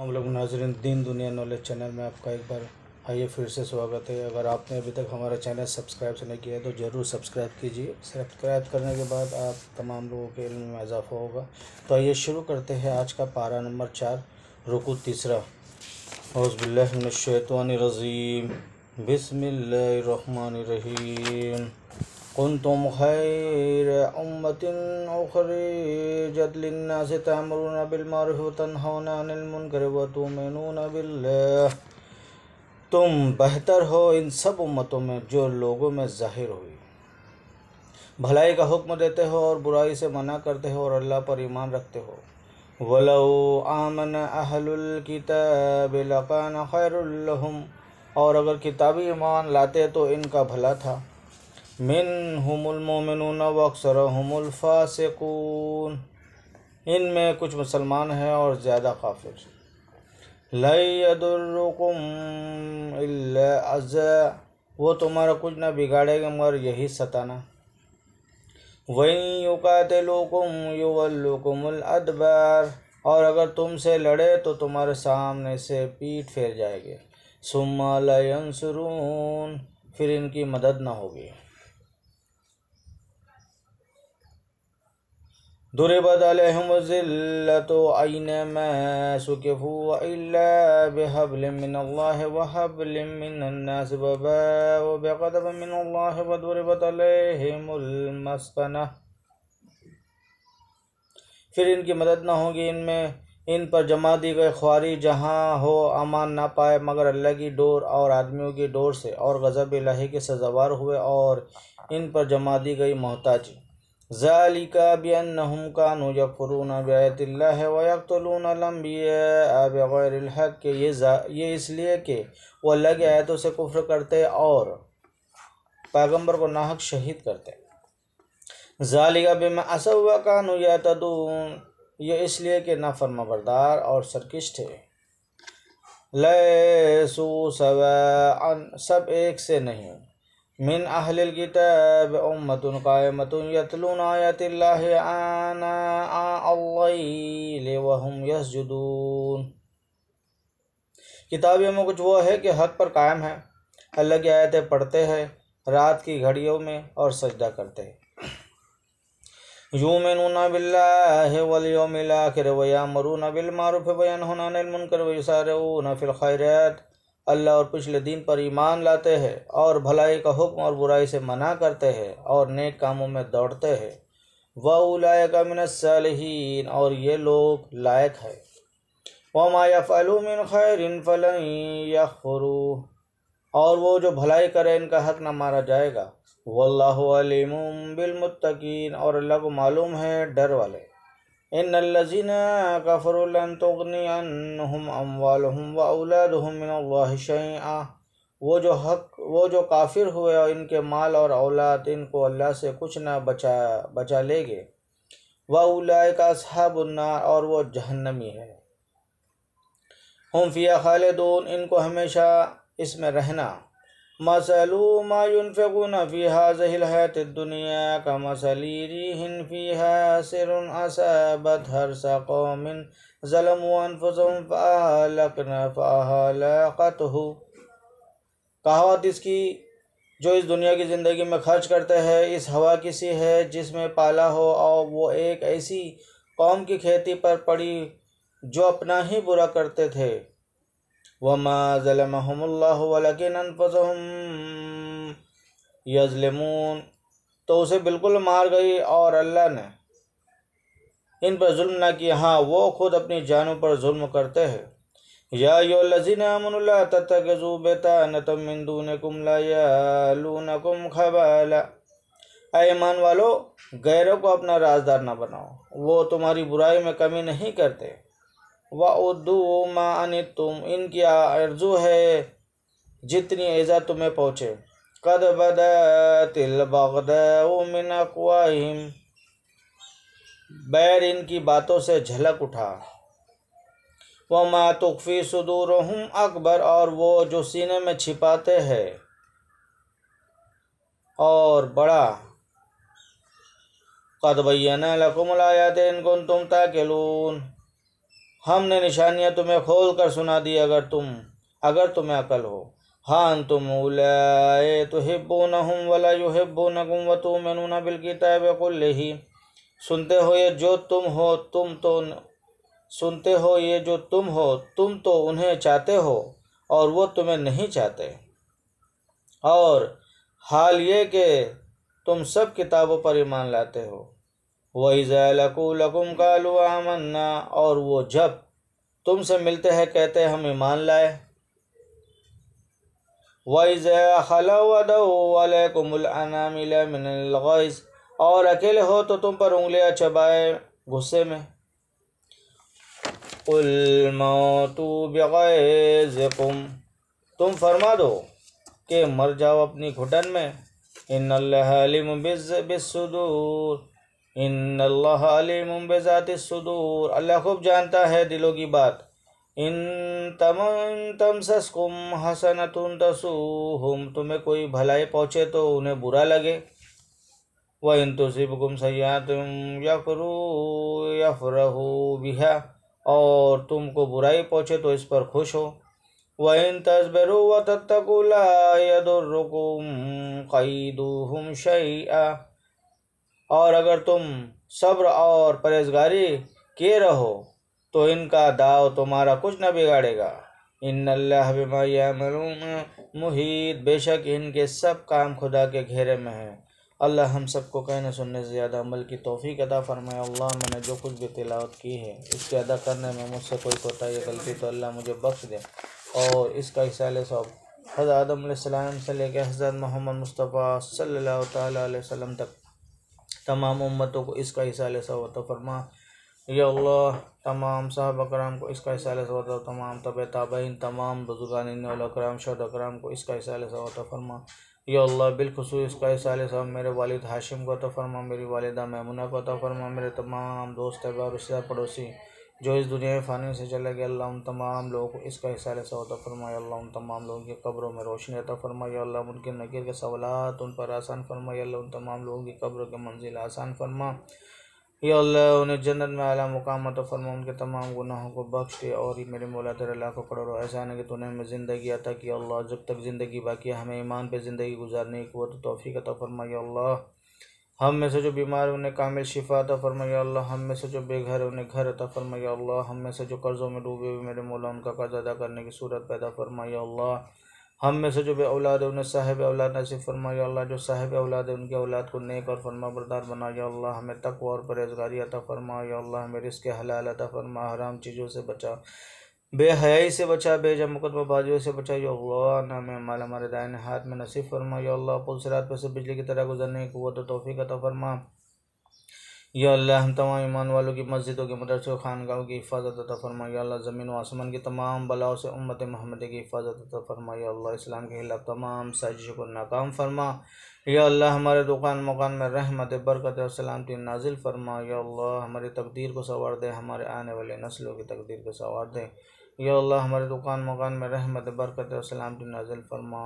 हम लोग नाजरन दीन दुनिया नॉलेज चैनल में आपका एक बार आइए फिर से स्वागत है अगर आपने अभी तक हमारा चैनल सब्सक्राइब नहीं किया है तो ज़रूर सब्सक्राइब कीजिए सब्सक्राइब करने के बाद आप तमाम लोगों के इल्म में इजाफा होगा तो आइए शुरू करते हैं आज का पारा नंबर चार रुकू तीसरा हौसबिल्लाशैतवानरजीम बिसमिल्लर रहीम كنتم خير أمة أخرجت للناس تأمرون بالمعروف وتنهون عن المنكر وتؤمنون بالله तुम बेहतर हो इन सब उम्मतों में जो लोगों में जाहिर हुई भलाई का हुक्म देते हो और बुराई से मना करते हो और अल्लाह पर ईमान रखते हो वलो आमन अहलुल किताब लकान खैरुल्लहुम और अगर किताबी ईमान लाते तो इनका भला था मिन हमोमिन व अक्सर इन में कुछ मुसलमान हैं और ज़्यादा काफिर लयदुर्रकुम अज़ वो तुम्हारा कुछ ना बिगाड़ेगा मगर यही सताना वहीं युकातलुकुम युवल्लुकुमदबार और अगर तुमसे लड़े तो तुम्हारे सामने से पीठ फेर जाएंगे सुम्मा लयंसरून फिर इनकी मदद ना होगी ضربت عليهم الذلة أينما سكفوا إلا بحبل من الله وحبل من الناس من الله وضربت عليهم المسكنة फिर इनकी मदद ना होगी इनमें इन पर जमा दी गई ख्वारी जहाँ हो अमान ना पाए मगर अल्लाह की डोर और आदमियों की डोर से और गज़ब इलाही के सजावार हुए और इन पर जमा दी गई मोहताजी ذلك بأنهم كانوا يكفرون بآيات الله ويقتلون الأنبياء ये इसलिए कि वो अल्लाह की आयतों से कुफ्र करते और पैगम्बर को नाहक शहीद करते जालिका बेमा असवा कानू या तदून ये इसलिए कि नाफरमा बरदार और सरकश थे लैसू सब एक से नहीं من أهل الكتاب أمة قائمة يتلون آيات الله آناء الليل وهم يسجدون किताबियों में कुछ वो है कि हक पर कायम है अल्लाह की आयतें पढ़ते हैं रात की घड़ियों में और सजदा करते हैं यूँ मिनूना बिल्ला वलियोमिला खिर वया मरूना बिलमारूफ़ वही सारे ऊ वसार फिर खैरत अल्लाह और पिछले दिन पर ईमान लाते हैं और भलाई का हुक्म और बुराई से मना करते हैं और नेक कामों में दौड़ते हैं व अमिन सालहीन और ये लोग लायक है वमाया खैर इन फल या और वो जो भलाई करे इनका हक न मारा जाएगा वल्लाम बिलमतकिन और अल्लाह को मालूम है डर वाले इन लजीना कफरुलन तगनी अनहुम अमवालहुम व औलादहुम मिन अल्लाह शैआ वो जो हक वो जो काफिर हुए और इनके माल और औलाद इनको अल्लाह से कुछ ना बचा बचा लेंगे व उलाय का सहाबुन्ना और वो जहन्नमी है हम फ़िया खालिदून इनको हमेशा इसमें रहना मसलू मायुनफिकुन फी हाजिल हैत दुनिया का मसली रिहिन फी है सिर असबत हर सकोमिन ज़लम अनफुसम फ़ालक हो कहावत इसकी जो इस दुनिया की ज़िंदगी में खर्च करते हैं इस हवा की सी है जिसमें पाला हो और वो एक ऐसी कौम की खेती पर पड़ी जो अपना ही बुरा करते थे وما ظلمهم الله ولكن यजलमून तो उसे बिल्कुल मार गई और अल्लाह ने इन पर जुल्म ना किया हाँ वो खुद अपनी जानों पर जुल्म करते हैं या यो लजीन अमन तत्जू बेता न इंदू ने कुमला लू न कुम वालो गैरों को अपना राजदार ना बनाओ वो तुम्हारी बुराई में कमी नहीं करते व उर्दू मानी तुम इनकी आर्जू है जितनी ऐज़ा तुम्हें पहुँचे कद बदतिल बगदमिन कुम बैर इनकी बातों से झलक उठा व माँ तुफ़ी सदूर अकबर और वो जो सीने में छिपाते हैं और बड़ा कदबैन लकुमलायात इनकुन तुम लून हमने निशानियाँ तुम्हें खोल कर सुना दी अगर तुम अगर तुम्हें अकल हो हाँ तुम उलाए तो हिब्बो न हम वला यो हिब्बो न गुम व तुम मैनूना बिल किताब ही सुनते हो ये जो तुम हो तुम तो सुनते हो ये जो तुम हो तुम तो उन्हें चाहते हो और वो तुम्हें नहीं चाहते और हाल ये कि तुम सब किताबों पर ईमान लाते हो वईज़ा लकू लकुम कालू और वो जब तुमसे मिलते हैं कहते हम ईमान लाए वईज़ा खलादमिलगैज़ और अकेले हो तो तुम पर उंगलियां चबाए गुस्से में उलमौतू बगैज़ुम तुम फरमा दो के मर जाओ अपनी घुटन में इन अल्लाम बिसदूर इन अल्लाह सदूर अल्लाह खूब जानता है दिलों की बात इन तम तम सस्कुम हसन तुम हम तुम्हें कोई भलाई पहुँचे तो उन्हें बुरा लगे व इन गुम तुसिबकुम सयातम यफरू यफरहू बिहा और तुमको बुराई पहुँचे तो इस पर खुश हो व इन तस्बरू व तत्तकुला यदुर्रुकुम कैदूहुम शैआ और अगर तुम सब्र और परहेजगारी किए रहो तो इनका दाव तुम्हारा कुछ न बिगाड़ेगा इन अल्लाह मुहित बेशक इनके सब काम खुदा के घेरे में है अल्लाह हम सबको कहने सुनने से ज़्यादा अमल की तोफ़ी अदा फरमाए अल्लाह मैंने जो कुछ भी तिलावत की है इसके अदा करने में मुझसे कोई कोता या गलती तो अल्लाह मुझे बख्श दे और इसका इसाल सब हज़रत आदम से लेकर हज़रत मोहम्मद मुस्तफ़ा सल्लल्लाहु अलैहि वसल्लम तक तमाम उम्मतों को इसका हिस्सा लेसा होता तो फरमा अल्लाह तमाम साहब कराम को इसका हिस्सा लेसा तो तमाम तब तबाइन तमाम बुजुर्गान कराम शद कराम को इसका हिस्सा लेसा तो फरमा या अल्लाह बिलखसूस इसका साल साहब मेरे वालिद हाशिम को तो फरमा मेरी वालदा मैमुना को तो फरमा मेरे तमाम दोस्त अहबार रिश्तेदार पड़ोसी जो इस दुनिया में फ़ानी से चला गया अल्लाह उन तमाम लोगों को इसका हिस्सा ऐसा होता फरमाया अल्लाह उन तमाम लोगों की कब्रों में रोशनी अता फरमाया अल्लाह उनके नकीर के सवालत उन पर आसान फरमाया अल्लाह उन तमाम लोगों की कब्रों के मंजिल आसान फरमा ये अल्लाह उन्हें जन्नत में आला मुकाम अता फरमा उनके तमाम गुनाहों को बख्श दे और ही मेरे मौला तेरे अल्लाह को करो ऐसा है कि तूने हमें ज़िंदगी अता किया अल्लाह जब तक ज़िंदगी बाकी हमें ईमान पे ज़िंदगी गुजारने की वो तो तोफ़ी अता फरमाया अल्लाह हम में से जो बीमार है उन्हें कामिल शिफा अता फरमाया अल्लाह हम में से जो बेघर है उन्हें घर अता फरमाया अल्लाह हम में से जो कर्ज़ों में डूबे हुए मेरे मौला उनका कर्ज अदा करने की सूरत पैदा फरमाया अल्लाह हम में से जो बे औलाद उन्हें साहिब औलाद नसीब फरमाया अल्लाह जो साहिब औलाद है उनकी औलाद को नेक और फरमा बरदार बनाया अल्लाह हमें तकवा और परहेजगारी अता फरमाया अल्लाह हमें रिस्क हलाल अता फरमा हराम चीज़ों से बचा बेहयाई से बचा बेजा मुकदमाबाजियों से बचा यो अल्लाह नाम माल हमारे दायन हाथ में नसीब फरमा यो अल्लाह पुल सिरात पर से बिजली की तरह गुजरने की कुत तोफ़ी का तो फरमा या अल्लाह हम तमाम ईमान वालों की मस्जिदों के मदरसों खानगाहों की हिफाजत अता फरमा अल्लाह ज़मीन व आसमान की तमाम बलाओं से उम्मत मोहम्मद की हिफाजत अता फरमा अल्लाह इस्लाम के खिलाफ तमाम साजिशों को नाकाम फरमा या अल्लाह हमारे दुकान मकान में रहमत बरकत और सलामती नाजिल फरमा या अल्लाह हमारी तकदीर को संवार दे हमारे आने वाले नस्लों की तकदीर को संवार दे या अल्लाह हमारे दुकान मकान में रहमत बरकत और सलामती नाजिल फरमा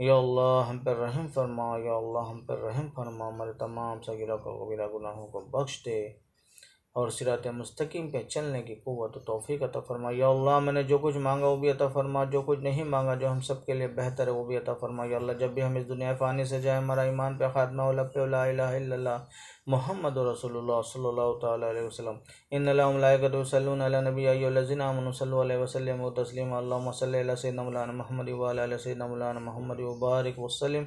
या अल्लाह हम पर रहम फरमा या अल्लाह हम पर रहम फरमा हमारे तमाम सगीरा को वगैरह गुनाहों को बख्श दे और सिरात मुस्तकीम पे चलने की क़ुत तोफ़ी अता या अल्लाह मैंने जो कुछ मांगा वो भी अता फरमा जो कुछ नहीं मांगा जो हम सब के लिए बेहतर है वो भी अता फरमाया अल्लाह जब भी हम इस दुनिया फ़ानी से जाए हमारा ईमान पे ख़ात्मा ला मोहम्मद रसोल्ला सल्ला तसलम इन नबी वसलम तस्लीम सैन मौलाना महमद वाल सैन मौलाना महमद वबारक वसलम